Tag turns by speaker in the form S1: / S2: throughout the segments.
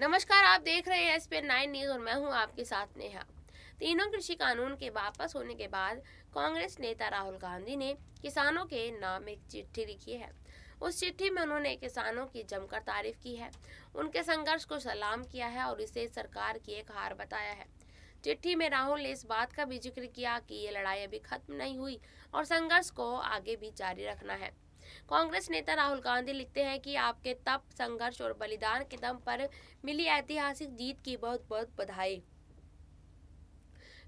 S1: नमस्कार आप देख रहे हैं एस पी नाइन न्यूज और मैं हूं आपके साथ नेहा तीनों कृषि कानून के वापस होने के बाद कांग्रेस नेता राहुल गांधी ने किसानों के नाम एक चिट्ठी लिखी है उस चिट्ठी में उन्होंने किसानों की जमकर तारीफ की है उनके संघर्ष को सलाम किया है और इसे सरकार की एक हार बताया है चिट्ठी में राहुल ने इस बात का भी जिक्र किया कि ये लड़ाई अभी खत्म नहीं हुई और संघर्ष को आगे भी जारी रखना है कांग्रेस नेता राहुल गांधी लिखते हैं कि आपके तप संघर्ष और बलिदान के दम पर मिली ऐतिहासिक जीत की बहुत बहुत बधाई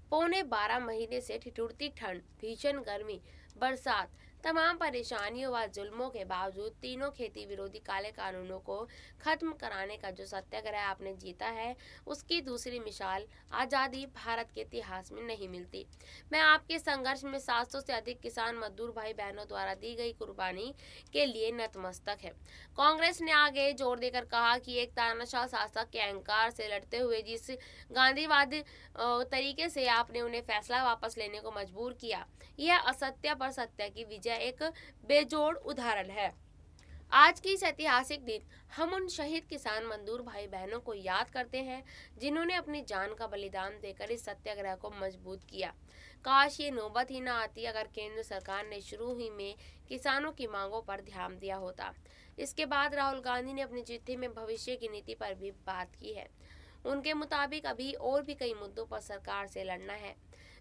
S1: पौने बारह महीने से ठिठुरती ठंड भीषण गर्मी बरसात तमाम परेशानियों व जुल्मों के बावजूद तीनों खेती विरोधी काले कानूनों को खत्म कराने का जो सत्याग्रह आपने जीता है उसकी दूसरी मिसाल आज़ादी भारत के इतिहास में नहीं मिलती मैं आपके संघर्ष में 700 से अधिक किसान मजदूर भाई बहनों द्वारा दी गई कुर्बानी के लिए नतमस्तक है कांग्रेस ने आगे जोर देकर कहा कि एक तानाशाह शासक के अहंकार से लड़ते हुए जिस गांधीवाद तरीके से आपने उन्हें फैसला वापस लेने को मजबूर किया यह असत्य कर सकते हैं कि विजय एक बेजोड़ उदाहरण है आज की इस ऐतिहासिक दिन हम उन शहीद किसान मंदूर भाई बहनों को याद करते हैं जिन्होंने अपनी जान का बलिदान देकर इस सत्याग्रह को मजबूत किया काश ये नौबत ही ना आती अगर केंद्र सरकार ने शुरू ही में किसानों की मांगों पर ध्यान दिया होता इसके बाद राहुल गांधी ने अपनी चिट्ठी में भविष्य की नीति पर भी बात की है उनके मुताबिक अभी और भी कई मुद्दों पर सरकार से लड़ना है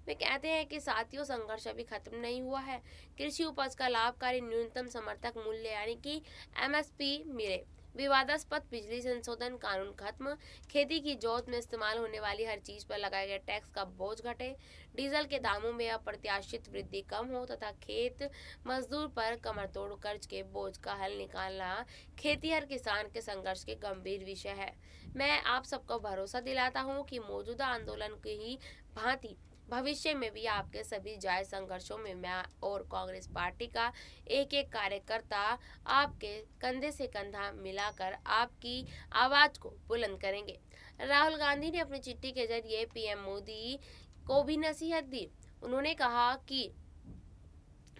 S1: वे कहते हैं कि साथियों संघर्ष अभी खत्म नहीं हुआ है कृषि उपज का लाभकारी न्यूनतम समर्थक मूल्य यानी कि एमएसपी मिले विवादास्पद बिजली संशोधन कानून खत्म खेती की जोत में इस्तेमाल होने वाली हर चीज पर लगाए गए टैक्स का बोझ घटे डीजल के दामों में अप्रत्याशित वृद्धि कम हो तथा खेत मजदूर पर कमर तोड़ कर्ज के बोझ का हल निकालना खेती हर किसान के संघर्ष के गंभीर विषय है मैं आप सबको भरोसा दिलाता हूँ कि मौजूदा आंदोलन की ही भांति भविष्य में भी आपके सभी जाय संघर्षों में मैं और कांग्रेस पार्टी का एक एक कार्यकर्ता आपके कंधे से कंधा मिलाकर आपकी आवाज को बुलंद करेंगे राहुल गांधी ने अपनी चिट्ठी के जरिए पीएम मोदी को भी नसीहत दी उन्होंने कहा कि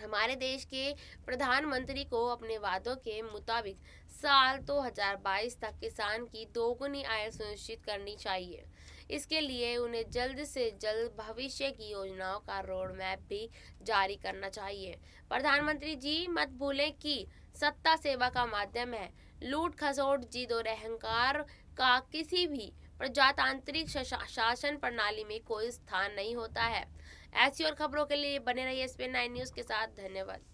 S1: हमारे देश के प्रधानमंत्री को अपने वादों के मुताबिक साल 2022 तक किसान की दोगुनी आय सुनिश्चित करनी चाहिए इसके लिए उन्हें जल्द से जल्द भविष्य की योजनाओं का रोड मैप भी जारी करना चाहिए प्रधानमंत्री जी मत भूलें कि सत्ता सेवा का माध्यम है लूट खसोट जीत और अहंकार का किसी भी प्रजातांत्रिक शासन प्रणाली में कोई स्थान नहीं होता है ऐसी और खबरों के लिए बने रहिए स्पेन नाइन न्यूज़ के साथ धन्यवाद